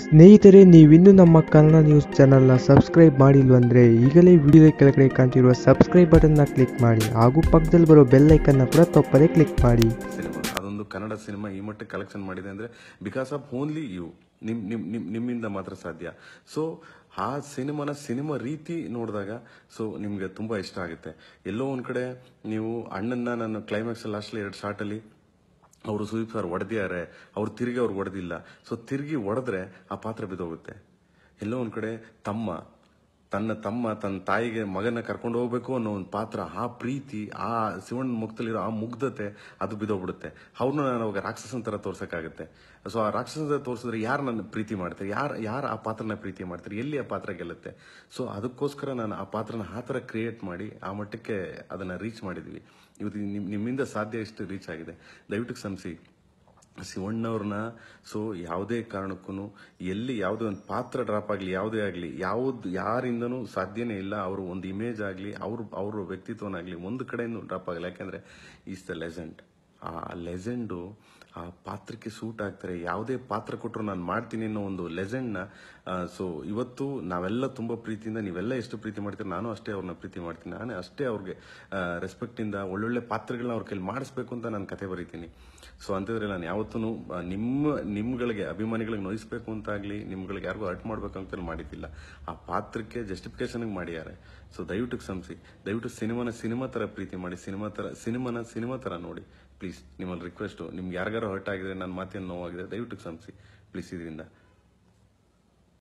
ಸ್ನೇಹಿತರೆ ನೀವಿನ್ನೂ ನಮ್ಮ ಕನ್ನಡ ನ್ಯೂಸ್ ಚಾನಲ್ನ ಸಬ್ಸ್ಕ್ರೈಬ್ ಮಾಡಿಲ್ವಂದರೆ ಈಗಲೇ ವಿಡಿಯೋ ಕೆಳಗಡೆ ಕಾಣ್ತಿರುವ ಸಬ್ಸ್ಕ್ರೈಬ್ ಬಟನ್ನ ಕ್ಲಿಕ್ ಮಾಡಿ ಹಾಗೂ ಪಕ್ಕದಲ್ಲಿ ಬರೋ ಬೆಲ್ ಐಕನ್ನ ಕೂಡ ತಪ್ಪದೇ ಕ್ಲಿಕ್ ಮಾಡಿ ಅದೊಂದು ಕನ್ನಡ ಸಿನಿಮಾ ಈ ಮಟ್ಟಕ್ಕೆ ಕಲೆಕ್ಷನ್ ಮಾಡಿದೆ ಅಂದರೆ ಬಿಕಾಸ್ ಆಫ್ ಓನ್ಲಿ ಯು ನಿಮ್ ನಿಮ್ ನಿಮ್ ನಿಮ್ಮಿಂದ ಮಾತ್ರ ಸಾಧ್ಯ ಸೊ ಆ ಸಿನಿಮಾನ ಸಿನಿಮಾ ರೀತಿ ನೋಡಿದಾಗ ಸೊ ನಿಮಗೆ ತುಂಬ ಇಷ್ಟ ಆಗುತ್ತೆ ಎಲ್ಲೋ ಒಂದು ಕಡೆ ನೀವು ಅಣ್ಣನ್ನ ನಾನು ಕ್ಲೈಮ್ಯಾಕ್ಸ್ ಲಾಸ್ಟ್ಲಿ ಎರಡು ಶಾರ್ಟಲ್ಲಿ ಅವರು ಸುದೀಪ್ ಸರ್ ಒಡೆದಿದ್ದಾರೆ ಅವ್ರು ತಿರುಗಿ ಅವ್ರು ಒಡೆದಿಲ್ಲ ಸೊ ತಿರುಗಿ ಒಡೆದ್ರೆ ಆ ಪಾತ್ರ ಬಿದ್ದೋಗುತ್ತೆ ಎಲ್ಲೋ ಒಂದು ಕಡೆ ತಮ್ಮ ತನ್ನ ತಮ್ಮ ತನ್ನ ತಾಯಿಗೆ ಮಗನ ಕರ್ಕೊಂಡು ಹೋಗ್ಬೇಕು ಅನ್ನೋ ಒಂದು ಪಾತ್ರ ಆ ಪ್ರೀತಿ ಆ ಶಿವನ ಮುಖದಲ್ಲಿರೋ ಆ ಮುಗ್ಧತೆ ಅದು ಬಿದ್ದೋಗ್ಬಿಡುತ್ತೆ ಅವ್ರನ್ನ ನಾನು ಅವಾಗ ರಾಕ್ಷಸನ ಥರ ತೋರ್ಸೋಕ್ಕಾಗುತ್ತೆ ಸೊ ಆ ರಾಕ್ಷಸನ ತೋರಿಸಿದ್ರೆ ಯಾರು ನನ್ನ ಪ್ರೀತಿ ಮಾಡ್ತಾರೆ ಯಾರು ಯಾರು ಆ ಪಾತ್ರನ ಪ್ರೀತಿ ಮಾಡ್ತಾರೆ ಎಲ್ಲಿ ಆ ಪಾತ್ರ ಗೆಲ್ಲುತ್ತೆ ಸೊ ಅದಕ್ಕೋಸ್ಕರ ನಾನು ಆ ಪಾತ್ರನ ಆ ಥರ ಕ್ರಿಯೇಟ್ ಮಾಡಿ ಆ ಮಟ್ಟಕ್ಕೆ ಅದನ್ನು ರೀಚ್ ಮಾಡಿದ್ವಿ ಇವತ್ತು ನಿಮ್ಮಿಂದ ಸಾಧ್ಯ ಎಷ್ಟು ರೀಚ್ ಆಗಿದೆ ದಯವಿಟ್ಟು ಸಮಸಿ ಶಿವಣ್ಣವ್ರನ್ನ ಸೊ ಯಾವುದೇ ಕಾರಣಕ್ಕೂ ಎಲ್ಲಿ ಯಾವುದೇ ಒಂದು ಪಾತ್ರ ಡ್ರಾಪ್ ಆಗಲಿ ಯಾವುದೇ ಆಗಲಿ ಯಾವುದು ಯಾರಿಂದನೂ ಸಾಧ್ಯನೇ ಇಲ್ಲ ಅವರು ಒಂದು ಇಮೇಜ್ ಆಗಲಿ ಅವ್ರ ಅವ್ರ ವ್ಯಕ್ತಿತ್ವನಾಗಲಿ ಒಂದು ಕಡೆಯಿಂದ ಡ್ರಾಪ್ ಆಗಲಿ ಯಾಕೆಂದರೆ ಈಸ್ ದ ಲೆಜೆಂಡ್ ಆ ಲೆಜೆಂಡು ಆ ಪಾತ್ರಕ್ಕೆ ಸೂಟ್ ಆಗ್ತಾರೆ ಯಾವುದೇ ಪಾತ್ರ ಕೊಟ್ಟರು ನಾನು ಮಾಡ್ತೀನಿ ಅನ್ನೋ ಒಂದು ಲೆಜೆಂಡ್ನ ಸೊ ಇವತ್ತು ನಾವೆಲ್ಲ ತುಂಬ ಪ್ರೀತಿಯಿಂದ ನೀವೆಲ್ಲ ಎಷ್ಟು ಪ್ರೀತಿ ಮಾಡ್ತೀರ ನಾನು ಅಷ್ಟೇ ಅವ್ರನ್ನ ಪ್ರೀತಿ ಮಾಡ್ತೀನಿ ನಾನು ಅಷ್ಟೇ ಅವ್ರಿಗೆ ರೆಸ್ಪೆಕ್ಟಿಂದ ಒಳ್ಳೊಳ್ಳೆ ಪಾತ್ರಗಳನ್ನ ಅವ್ರ ಕೈಲಿ ಮಾಡಿಸ್ಬೇಕು ಅಂತ ನಾನು ಕತೆ ಬರೀತೀನಿ ಸೊ ಅಂತಂದರೆ ನಾನು ಯಾವತ್ತೂ ನಿಮ್ಮ ನಿಮ್ಗಳಿಗೆ ಅಭಿಮಾನಿಗಳಿಗೆ ನೋಯಿಸ್ಬೇಕು ಅಂತಾಗಲಿ ನಿಮ್ಮಗಳಿಗೆ ನಿಮ್ಗಳಿಗೆ ಯಾರಿಗೂ ಅರ್ಟ್ ಅಂತಲೂ ಮಾಡಿದ್ದಿಲ್ಲ ಆ ಪಾತ್ರಕ್ಕೆ ಜಸ್ಟಿಫಿಕೇಶನ್ಗೆ ಮಾಡಿದ್ದಾರೆ ಸೊ ದಯವಿಟ್ಟು ಕ್ಷಮಿಸಿ ದಯವಿಟ್ಟು ಸಿನಿಮಾನ ಸಿನಿಮಾ ಥರ ಪ್ರೀತಿ ಮಾಡಿ ಸಿನಿಮಾ ಥರ ಸಿನಿಮಾನ ಸಿನಿಮಾ ಥರ ನೋಡಿ ಪ್ಲೀಸ್ ನಿಮ್ಮಲ್ಲಿ ರಿಕ್ವೆಸ್ಟು ನಿಮ್ಗೆ ಯಾರಿಗಾರು ಹರ್ಟ್ ಆಗಿದೆ ನನ್ನ ಮಾತೇನು ನೋವಾಗಿದೆ ದಯವಿಟ್ಟು ಕ್ಷಮಿಸಿ ಪ್ಲೀಸ್ ಇದರಿಂದ